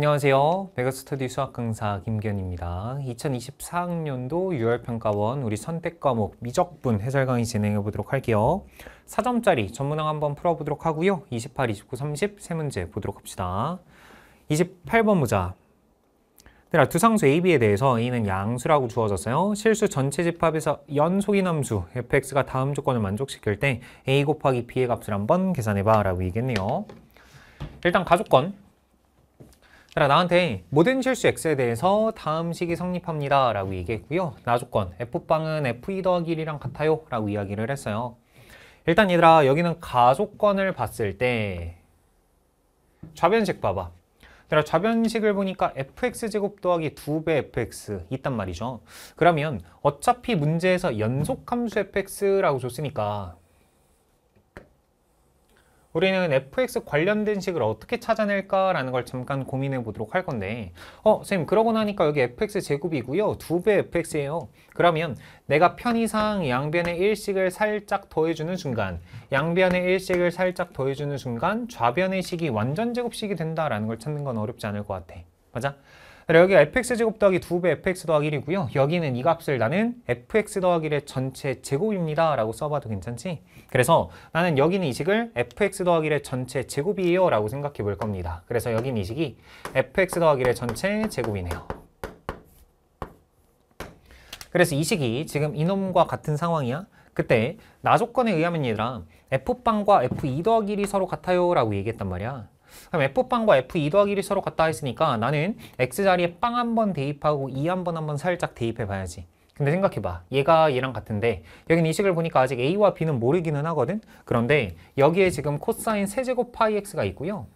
안녕하세요. 메가스터디 수학 강사 김기현입니다. 2024학년도 6월평가원 우리 선택 과목 미적분 해설 강의 진행해 보도록 할게요. 4점짜리 전문항 한번 풀어보도록 하고요. 28, 29, 30 세 문제 보도록 합시다. 28번 보자. 얘들아, 두상수 AB에 대해서 A는 양수라고 주어졌어요. 실수 전체 집합에서 연속이함수 fx가 다음 조건을 만족시킬 때 A 곱하기 B의 값을 한번 계산해봐 라고 얘기했네요. 일단 가족권 그나한테 모든 실수 x에 대해서 다음 식이 성립합니다 라고 얘기했고요 나조건 f 빵은 f2 더하기 1이랑 같아요 라고 이야기를 했어요 일단 얘들아 여기는 가조건을 봤을 때 좌변식 봐봐 그러나 좌변식을 보니까 fx제곱 더하기 2배 fx 있단 말이죠 그러면 어차피 문제에서 연속함수 fx라고 줬으니까 우리는 fx 관련된 식을 어떻게 찾아낼까라는 걸 잠깐 고민해 보도록 할 건데 어, 선생님 그러고 나니까 여기 fx 제곱이고요. 2배 f x 에요 그러면 내가 편의상 양변의 일식을 살짝 더해주는 순간 양변의 일식을 살짝 더해주는 순간 좌변의 식이 완전 제곱식이 된다라는 걸 찾는 건 어렵지 않을 것 같아. 맞아? 여기 fx 제곱 더하기 2배 fx 더하기 1이고요. 여기는 이 값을 나는 fx 더하기 1의 전체 제곱입니다. 라고 써봐도 괜찮지? 그래서 나는 여기 있는 이식을 fx 더하기 1의 전체 제곱이에요 라고 생각해 볼 겁니다. 그래서 여기 있는 이식이 fx 더하기 1의 전체 제곱이네요. 그래서 이식이 지금 이놈과 같은 상황이야. 그때 나 조건에 의하면 얘들아 f 빵과 F2 더하기 1이 서로 같아요 라고 얘기했단 말이야. 그럼 f 빵과 F2 더하기 1이 서로 같다 했으니까 나는 X자리에 빵 한 번 대입하고 2한번 한번 살짝 대입해 봐야지. 근데 생각해봐. 얘가 얘랑 같은데 여긴 이식을 보니까 아직 a와 b는 모르기는 하거든? 그런데 여기에 지금 코사인 세제곱 파이 x가 있고요.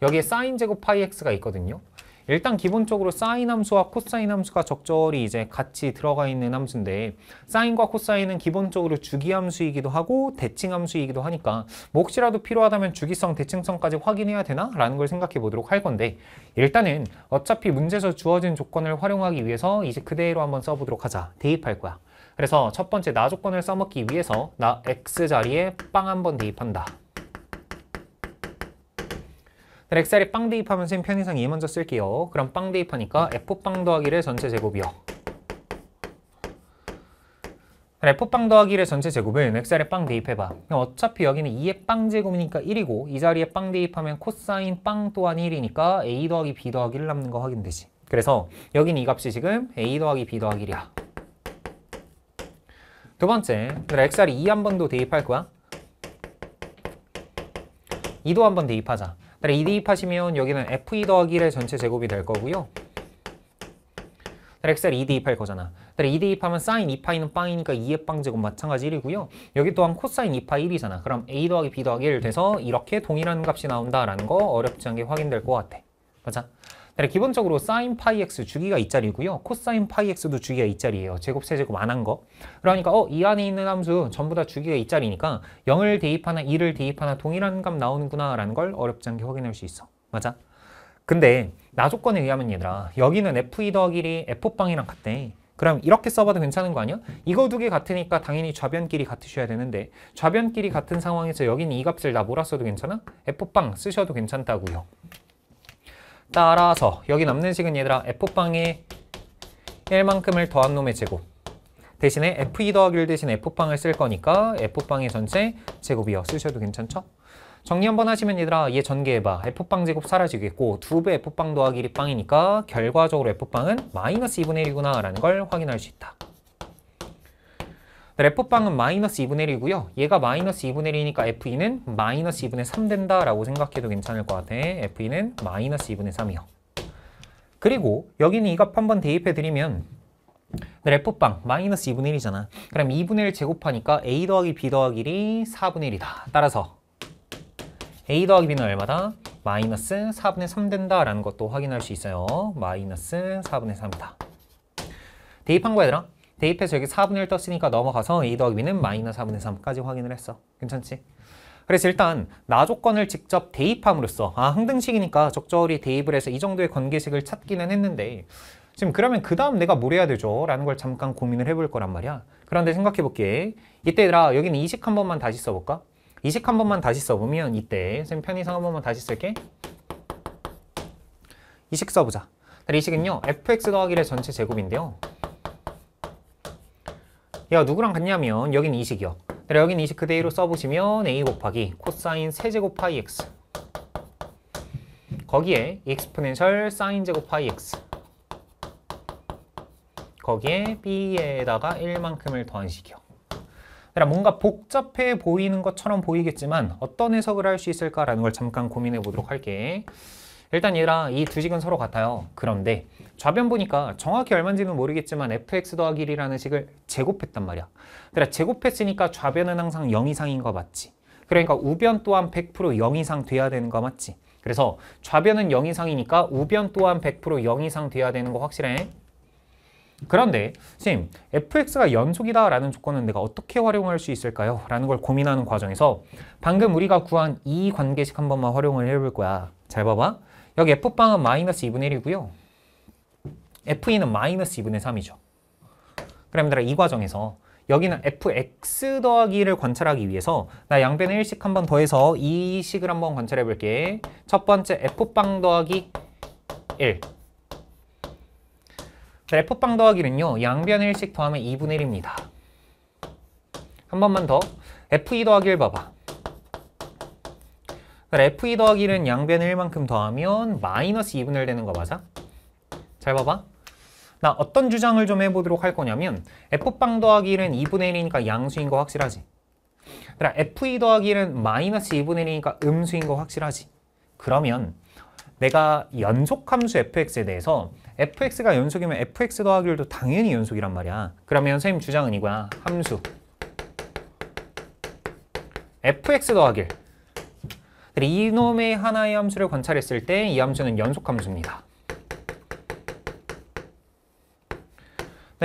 여기에 사인 제곱 파이 x가 있거든요. 일단 기본적으로 사인 함수와 코사인 함수가 적절히 이제 같이 들어가 있는 함수인데 사인과 코사인은 기본적으로 주기 함수이기도 하고 대칭 함수이기도 하니까 뭐 혹시라도 필요하다면 주기성, 대칭성까지 확인해야 되나? 라는 걸 생각해 보도록 할 건데 일단은 어차피 문제에서 주어진 조건을 활용하기 위해서 이제 그대로 한번 써보도록 하자. 대입할 거야. 그래서 첫 번째 나 조건을 써먹기 위해서 나 x 자리에 빵 한번 대입한다. 렉셀에 빵 대입하면 쌤 편의상 이 먼저 쓸게요. 그럼 빵 대입하니까 F빵 더하기를 전체 제곱이요. F빵 더하기를 전체 제곱은 엑셀에 빵 대입해봐. 어차피 여기는 2의 빵 제곱이니까 1이고 이 자리에 빵 대입하면 코사인 빵 또한 1이니까 A 더하기 B 더하기 1 남는 거 확인되지. 그래서 여긴 이 값이 지금 A 더하기 B 더하기 1이야. 두 번째, 엑셀이 2한번더 대입할 거야. 2도 한 번 대입하자. 그다음에 2 대입하시면 여기는 F2 e 더하기 1의 전체 제곱이 될 거고요. 엑셀 2 e 대입할 거잖아. 그다2 대입하면 e 사인 2파이는 빵이니까 2의 빵제곱 마찬가지 1이고요. 여기 또한 코사인 2파 1이잖아. 그럼 A 더하기 B 더하기 1 돼서 이렇게 동일한 값이 나온다라는 거 어렵지 않게 확인될 것 같아. 맞아? 네, 기본적으로 사인 파이 x 주기가 이자리고요 코사인 파이 x도 주기가 이자리예요 제곱 세제곱 안 한 거. 그러니까 어, 이 안에 있는 함수 전부 다 주기가 이자리니까 0을 대입하나 2를 대입하나 동일한 값 나오는구나 라는 걸 어렵지 않게 확인할 수 있어. 맞아? 근데 나조건에 의하면 얘들아 여기는 f2 더하기 1이 f방이랑 같대. 그럼 이렇게 써봐도 괜찮은 거 아니야? 이거 두 개 같으니까 당연히 좌변끼리 같으셔야 되는데 좌변끼리 같은 상황에서 여기는 이 값을 다 몰아 써도 괜찮아? F빵 쓰셔도 괜찮다고요. 따라서 여기 남는 식은 얘들아 F방에 1만큼을 더한 놈의 제곱 대신에 F2 더하기 1 대신 F방을 쓸 거니까 F방의 전체 제곱이요 쓰셔도 괜찮죠? 정리 한번 하시면 얘들아 얘 전개해봐 F방 제곱 사라지겠고 2배 F방 더하기 1이 빵이니까 결과적으로 F방은 마이너스 2분의 1이구나 라는 걸 확인할 수 있다 레포빵은 마이너스 2분의 1이고요. 얘가 마이너스 2분의 1이니까 FE는 마이너스 2분의 3 된다라고 생각해도 괜찮을 것 같아. FE는 마이너스 2분의 3이요. 그리고 여기는 이 값 한번 대입해드리면 레포방 마이너스 2분의 1이잖아. 그럼 2분의 1 제곱하니까 A 더하기 B 더하기 1이 4분의 1이다. 따라서 A 더하기 B는 얼마다? 마이너스 4분의 3 된다라는 것도 확인할 수 있어요. 마이너스 4분의 3이다. 대입한 거야, 얘들아? 대입해서 여기 4분의 1 떴으니까 넘어가서 이 더하기 는 마이너스 4분의 3까지 확인을 했어. 괜찮지? 그래서 일단 나 조건을 직접 대입함으로써 아 항등식이니까 적절히 대입을 해서 이 정도의 관계식을 찾기는 했는데 지금 그러면 그 다음 내가 뭘 해야 되죠? 라는 걸 잠깐 고민을 해볼 거란 말이야. 그런데 생각해볼게. 이때 얘들아 여기는 이식 한 번만 다시 써볼까? 이식 한 번만 다시 써보면 이때 선생님 편의상 한 번만 다시 쓸게. 이식 써보자. 이식은요. fx 더하기 의 전체 제곱인데요. 야 누구랑 같냐면 여긴 이식이요. 그래 여긴 이식 그대로 써보시면 a 곱하기 코사인 세제곱 파이 x 거기에 익스포넨셜 사인 제곱 파이 x 거기에 b에다가 1만큼을 더한 식이요. 뭔가 복잡해 보이는 것처럼 보이겠지만 어떤 해석을 할 수 있을까라는 걸 잠깐 고민해 보도록 할게. 일단 얘랑 이두 식은 서로 같아요. 그런데 좌변 보니까 정확히 얼마인지는 모르겠지만 fx 더하기 1이라는 식을 제곱했단 말이야. 그래 그러니까 제곱했으니까 좌변은 항상 0 이상인 거 맞지? 그러니까 우변 또한 100% 0 이상 돼야 되는 거 맞지? 그래서 좌변은 0 이상이니까 우변 또한 1 0 0 0 이상 돼야 되는 거 확실해. 그런데 선생님, fx가 연속이다라는 조건은 내가 어떻게 활용할 수 있을까요? 라는 걸 고민하는 과정에서 방금 우리가 구한 이 관계식 한 번만 활용을 해볼 거야. 잘 봐봐. 여기 F방은 마이너스 2분의 1이고요. F2는 마이너스 2분의 3이죠. 그러면 이 과정에서 여기는 fx 더하기를 관찰하기 위해서 나 양변에 1씩 한번 더해서 이 식을 한번 관찰해 볼게. 첫 번째 f빵 더하기 1. f빵 더하기는요. 양변에 1씩 더하면 2분의 1입니다. 한 번만 더. f2 더하기 1 봐봐. 그러니까 F2 e 더하기 1은 양변을 1만큼 더하면 마이너스 2분의 1 되는 거 맞아? 잘 봐봐. 나 어떤 주장을 좀 해보도록 할 거냐면 f 빵 더하기 1은 2분의 1이니까 양수인 거 확실하지. 그럼 F2 e 더하기 1은 마이너스 2분의 1이니까 음수인 거 확실하지. 그러면 내가 연속함수 fx에 대해서 fx가 연속이면 fx 더하기 1도 당연히 연속이란 말이야. 그러면 선생님 주장은 이거야. 함수. fx 더하기 1. 이놈의 하나의 함수를 관찰했을 때 이 함수는 연속 함수입니다.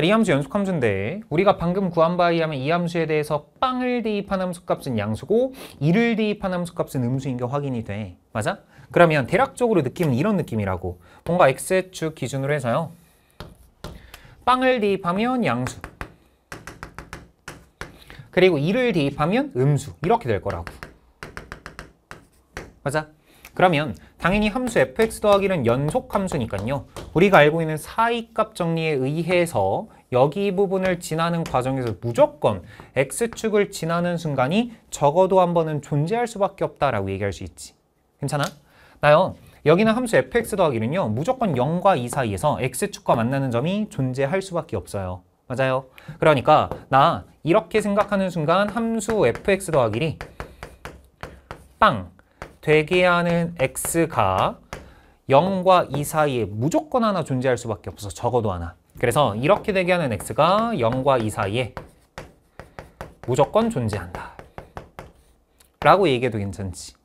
이 함수 연속 함수인데 우리가 방금 구한 바에 의하면 이 함수에 대해서 빵을 대입한 함수값은 양수고 이를 대입한 함수값은 음수인 게 확인이 돼. 맞아? 그러면 대략적으로 느낌은 이런 느낌이라고. 뭔가 x축 기준으로 해서요. 빵을 대입하면 양수. 그리고 이를 대입하면 음수. 이렇게 될 거라고. 맞아? 그러면 당연히 함수 fx 더하기 는 연속 함수니까요. 우리가 알고 있는 사이값 정리에 의해서 여기 부분을 지나는 과정에서 무조건 x축을 지나는 순간이 적어도 한 번은 존재할 수밖에 없다라고 얘기할 수 있지. 괜찮아? 나요. 여기는 함수 fx 더하기는요. 무조건 0과 2 사이에서 x축과 만나는 점이 존재할 수밖에 없어요. 맞아요. 그러니까 나 이렇게 생각하는 순간 함수 fx 더하기리 빵 대기 하는 x가 0과 2 사이에 무조건 하나 존재할 수밖에 없어 적어도 하나 그래서 이렇게 대기 하는 x가 0과 2 사이에 무조건 존재한다 라고 얘기해도 괜찮지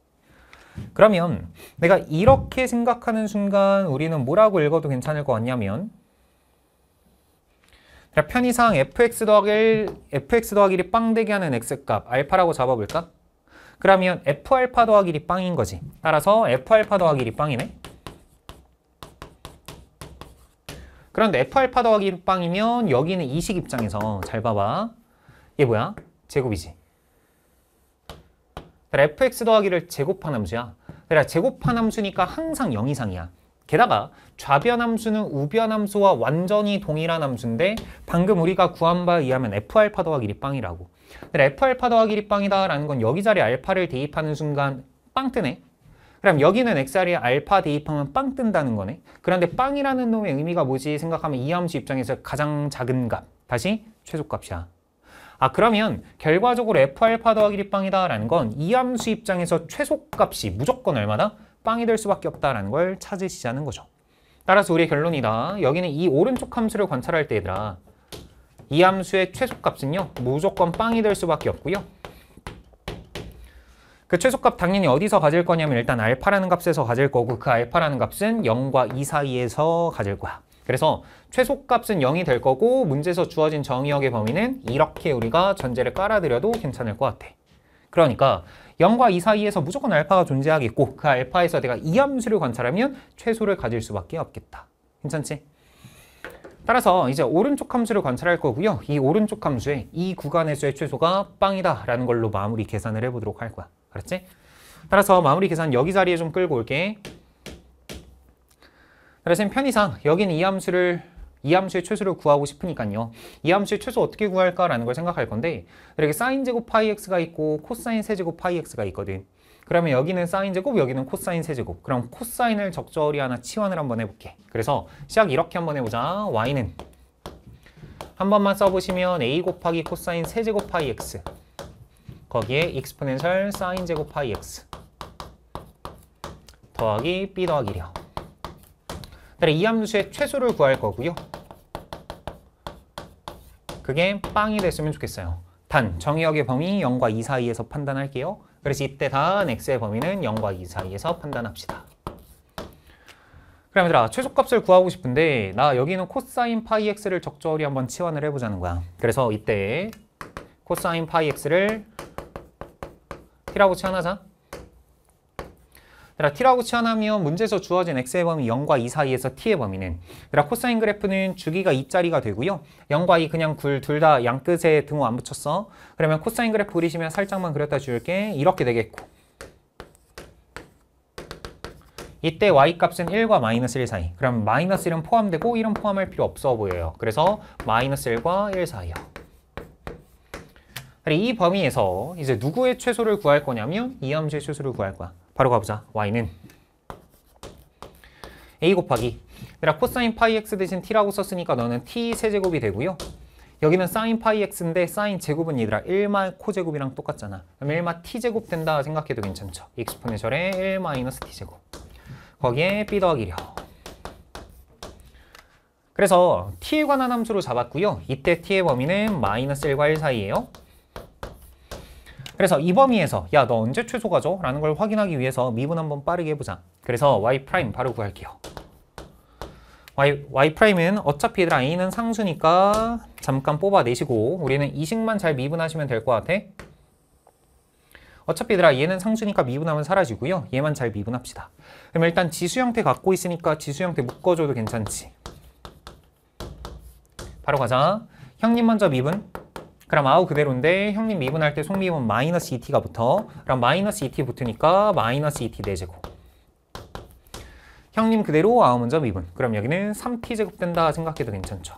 그러면 내가 이렇게 생각하는 순간 우리는 뭐라고 읽어도 괜찮을 것 같냐면 편의상 fx 더하기 1, fx 더하기 1이 빵 되게 하는 x값 알파라고 잡아볼까? 그러면 F알파 더하기 리빵인 거지. 따라서 F알파 더하기 리빵이네. 그런데 F알파 더하기 리빵이면 여기는 이식 입장에서 잘 봐봐. 얘 뭐야? 제곱이지. fx 더하기를 제곱한 함수야. 그래, 그러니까 제곱한 함수니까 항상 0 이상이야. 게다가 좌변 함수는 우변 함수와 완전히 동일한 함수인데 방금 우리가 구한 바에 의하면 F알파 더하기 리빵이라고 F알파 더하기 리빵이다라는 건 여기 자리에 알파를 대입하는 순간 빵 뜨네 그럼 여기는 X자리에 알파 대입하면 빵 뜬다는 거네 그런데 빵이라는 놈의 의미가 뭐지 생각하면 이 함수 입장에서 가장 작은 값 다시 최소값이야 아 그러면 결과적으로 F알파 더하기 리빵이다라는 건 이 함수 입장에서 최소값이 무조건 얼마다? 빵이 될 수밖에 없다는 걸 찾으시자는 거죠. 따라서 우리의 결론이다. 여기는 이 오른쪽 함수를 관찰할 때들아 이 함수의 최소값은요. 무조건 빵이 될 수밖에 없고요. 그 최소값 당연히 어디서 가질 거냐면 일단 알파라는 값에서 가질 거고 그 알파라는 값은 0과 2 사이에서 가질 거야. 그래서 최소값은 0이 될 거고 문제에서 주어진 정의역의 범위는 이렇게 우리가 전제를 깔아드려도 괜찮을 것 같아. 그러니까 0과 2 사이에서 무조건 알파가 존재하겠고 그 알파에서 내가 이 함수를 관찰하면 최소를 가질 수밖에 없겠다. 괜찮지? 따라서 이제 오른쪽 함수를 관찰할 거고요. 이 오른쪽 함수에 이구간에서의 최소가 빵이다 라는 걸로 마무리 계산을 해보도록 할 거야. 알았지? 따라서 마무리 계산 여기 자리에 좀 끌고 올게. 그래서 편의상 여긴 이 함수를 이 함수의 최소를 구하고 싶으니까요. 이 함수의 최소 어떻게 구할까라는 걸 생각할 건데 이렇게 사인 제곱 파이 x가 있고 코사인 세제곱 파이 x가 있거든. 그러면 여기는 사인 제곱, 여기는 코사인 세제곱. 그럼 코사인을 적절히 하나 치환을 한번 해볼게. 그래서 시작 이렇게 한번 해보자. y는 한 번만 써보시면 a 곱하기 코사인 세제곱 파이 x 거기에 익스포넨셜 사인 제곱 파이 x 더하기 b 더하기 1이요. 이 함수의 최소를 구할 거고요. 그게 빵이 됐으면 좋겠어요. 단, 정의역의 범위 0과 2 사이에서 판단할게요. 그래서 이때 단 x의 범위는 0과 2 사이에서 판단합시다. 그럼 얘들아, 최소값을 구하고 싶은데 나 여기는 코사인 파이 x를 적절히 한번 치환을 해보자는 거야. 그래서 이때 코사인 파이 x를 t라고 치환하자. 그러나 t라고 치환하면 문제에서 주어진 x의 범위 0과 2 사이에서 t의 범위는 그러나 코사인 그래프는 주기가 2짜리가 되고요. 0과 2 그냥 굴 둘 다 양끝에 등호 안 붙였어. 그러면 코사인 그래프 그리시면 살짝만 그렸다 줄게. 이렇게 되겠고 이때 y값은 1과 마이너스 1 사이 그럼 마이너스 1은 포함되고 1은 포함할 필요 없어 보여요 그래서 마이너스 1과 1 사이요 이 범위에서 이제 누구의 최소를 구할 거냐면 이함수의 최소를 구할 거야 바로 가보자. y는 a 곱하기 내가 코사인 파이 x 대신 t라고 썼으니까 너는 t 세제곱이 되고요. 여기는 사인 파이 x인데 사인 제곱은 얘들아 1마 코제곱이랑 똑같잖아. 그럼 1마 t제곱 된다 생각해도 괜찮죠. 익스포네셜의 1 마이너스 t제곱. 거기에 b 더하기 1 그래서 t에 관한 함수로 잡았고요. 이때 t의 범위는 마이너스 1과 1 사이예요. 그래서 이 범위에서 야 너 언제 최소 가죠 라는 걸 확인하기 위해서 미분 한번 빠르게 해보자. 그래서 y 프라임 바로 구할게요. y, y 프라임은 어차피 얘들아 a는 상수니까 잠깐 뽑아내시고 우리는 이식만 잘 미분하시면 될 것 같아. 어차피 얘들아 얘는 상수니까 미분하면 사라지고요. 얘만 잘 미분합시다. 그럼 일단 지수 형태 갖고 있으니까 지수 형태 묶어줘도 괜찮지. 바로 가자. 형님 먼저 미분. 그럼 아우 그대로인데 형님 미분할 때 속미분 마이너스 2t가 붙어. 그럼 마이너스 2t 붙으니까 마이너스 2t 내제곱. 형님 그대로 아우 먼저 미분. 그럼 여기는 3t 제곱된다 생각해도 괜찮죠.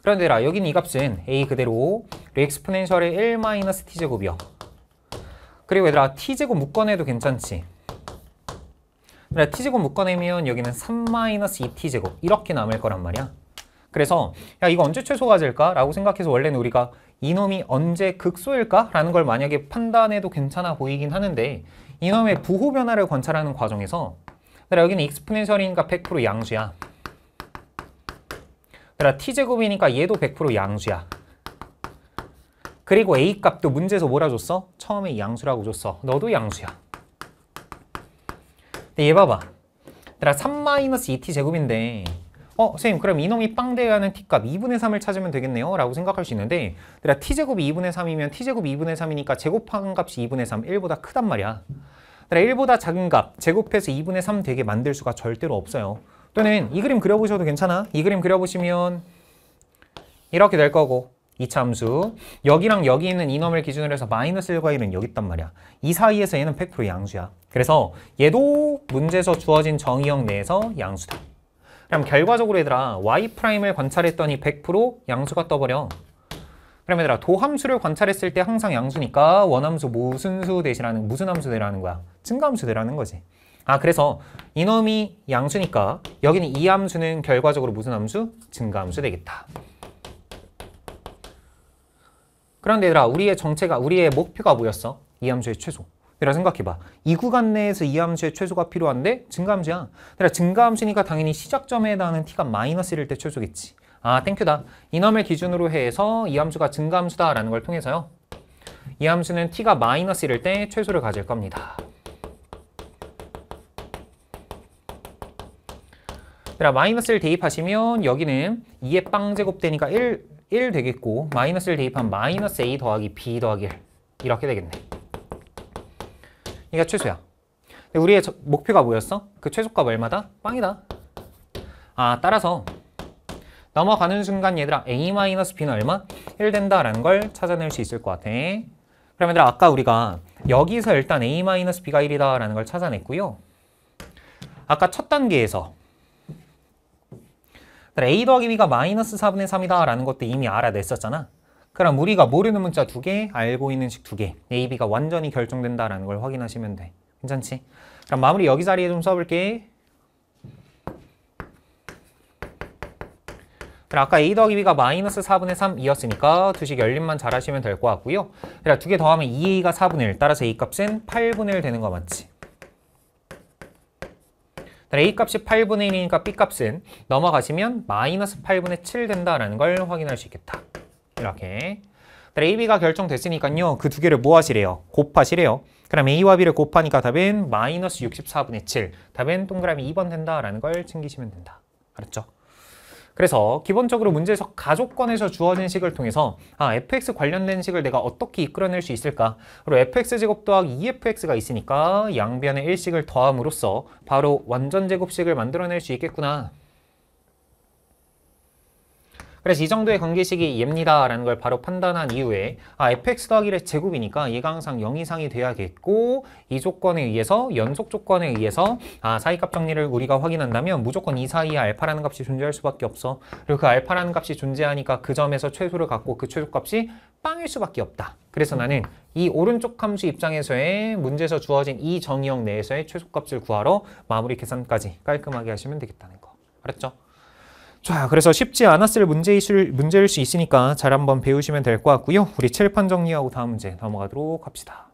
그런데 라여는이 값은 a 그대로 레 엑스포넨셜의 1-t제곱이요. 마이너스 그리고 얘들아 t제곱 묶어내도 괜찮지. 그래, t제곱 묶어내면 여기는 3-2t제곱 마이너스 이렇게 남을 거란 말이야. 그래서 야 이거 언제 최소화 될까? 라고 생각해서 원래는 우리가 이놈이 언제 극소일까? 라는 걸 만약에 판단해도 괜찮아 보이긴 하는데 이놈의 부호 변화를 관찰하는 과정에서 여기는 익스포넨셜이니까 100% 양수야 그러 t제곱이니까 얘도 100% 양수야 그리고 a값도 문제에서 뭐라 줬어? 처음에 양수라고 줬어 너도 양수야 근데 얘 봐봐 3-2t제곱인데 어, 선생님 그럼 이놈이 빵 대하는 t값 2분의 3을 찾으면 되겠네요 라고 생각할 수 있는데 내가 그러니까 t제곱이 2분의 3이면 t제곱 2분의 3이니까 제곱한 값이 2분의 3, 1보다 크단 말이야 내가 그러니까 1보다 작은 값 제곱해서 2분의 3 되게 만들 수가 절대로 없어요 또는 이 그림 그려보셔도 괜찮아 이 그림 그려보시면 이렇게 될 거고 이차함수 여기랑 여기 있는 이놈을 기준으로 해서 마이너스 1과 1은 여기 있단 말이야 이 사이에서 얘는 100% 양수야 그래서 얘도 문제에서 주어진 정의형 내에서 양수다 그럼 결과적으로 얘들아 Y''을 관찰했더니 100% 양수가 떠버려. 그럼 얘들아 도함수를 관찰했을 때 항상 양수니까 원함수 무슨 수대시라는 무슨 함수 대라는 거야? 증가함수 대라는 거지. 아 그래서 이놈이 양수니까 여기는 이 함수는 결과적으로 무슨 함수? 증가함수 되겠다. 그런데 얘들아 우리의 정체가 우리의 목표가 뭐였어? 이 함수의 최소. 이라 생각해봐. 이 구간 내에서 이 함수의 최소가 필요한데 증가수야그러증가수니까 그러니까 당연히 시작점에 해당하는 t가 마이너스 1일 때 최소겠지. 아 땡큐다. 이놈을 기준으로 해서 이 함수가 증가수다라는걸 통해서요. 이 함수는 t가 마이너스 1일 때 최소를 가질 겁니다. 그러니까 마이너스 1 대입하시면 여기는 2의 빵제곱 되니까 1, 1 되겠고 마이너스 1 대입하면 마이너스 a 더하기 b 더하기 1 이렇게 되겠네. 이게 그러니까 최소야. 우리의 저, 목표가 뭐였어? 그 최소값 얼마다? 빵이다. 아, 따라서 넘어가는 순간 얘들아 a-b는 얼마? 1 된다라는 걸 찾아낼 수 있을 것 같아. 그럼 얘들아 아까 우리가 여기서 일단 a-b가 1이다라는 걸 찾아냈고요. 아까 첫 단계에서 a 더하기 b가 마이너스 4분의 3이다라는 것도 이미 알아냈었잖아. 그럼 우리가 모르는 문자 두 개, 알고 있는 식 두 개, A, B가 완전히 결정된다라는 걸 확인하시면 돼. 괜찮지? 그럼 마무리 여기 자리에 좀 써볼게. 그럼 아까 A 더하기 B가 마이너스 4분의 3이었으니까 두식 열림만 잘 하시면 될 것 같고요. 그럼 두개 더하면 2A가 4분의 1, 따라서 A값은 8분의 1 되는 거 맞지? A값이 8분의 1이니까 B값은 넘어가시면 마이너스 8분의 7 된다라는 걸 확인할 수 있겠다. 네. 이렇게. A, B가 결정됐으니까요. 그 두 개를 뭐 하시래요? 곱하시래요. 그럼 A와 B를 곱하니까 답은 마이너스 64분의 7. 답은 동그라미 2번 된다라는 걸 챙기시면 된다. 알았죠? 그래서 기본적으로 문제에서 가족권에서 주어진 식을 통해서 아, fx 관련된 식을 내가 어떻게 이끌어낼 수 있을까? 그리고 fx제곱 더하기 2fx가 e 있으니까 양변의 1식을 더함으로써 바로 완전제곱식을 만들어낼 수 있겠구나. 그래서 이 정도의 관계식이 얘입니다라는 걸 바로 판단한 이후에 아 fx 더하기 1의 제곱이니까 얘가 항상 0 이상이 돼야겠고 이 조건에 의해서 연속 조건에 의해서 아 사이값 정리를 우리가 확인한다면 무조건 이 사이에 알파라는 값이 존재할 수밖에 없어. 그리고 그 알파라는 값이 존재하니까 그 점에서 최소를 갖고 그 최소값이 빵일 수밖에 없다. 그래서 나는 이 오른쪽 함수 입장에서의 문제에서 주어진 이 정의역 내에서의 최소값을 구하러 마무리 계산까지 깔끔하게 하시면 되겠다는 거. 알았죠? 자, 그래서 쉽지 않았을 문제일 수 있으니까 잘 한번 배우시면 될 것 같고요. 우리 칠판 정리하고 다음 문제 넘어가도록 합시다.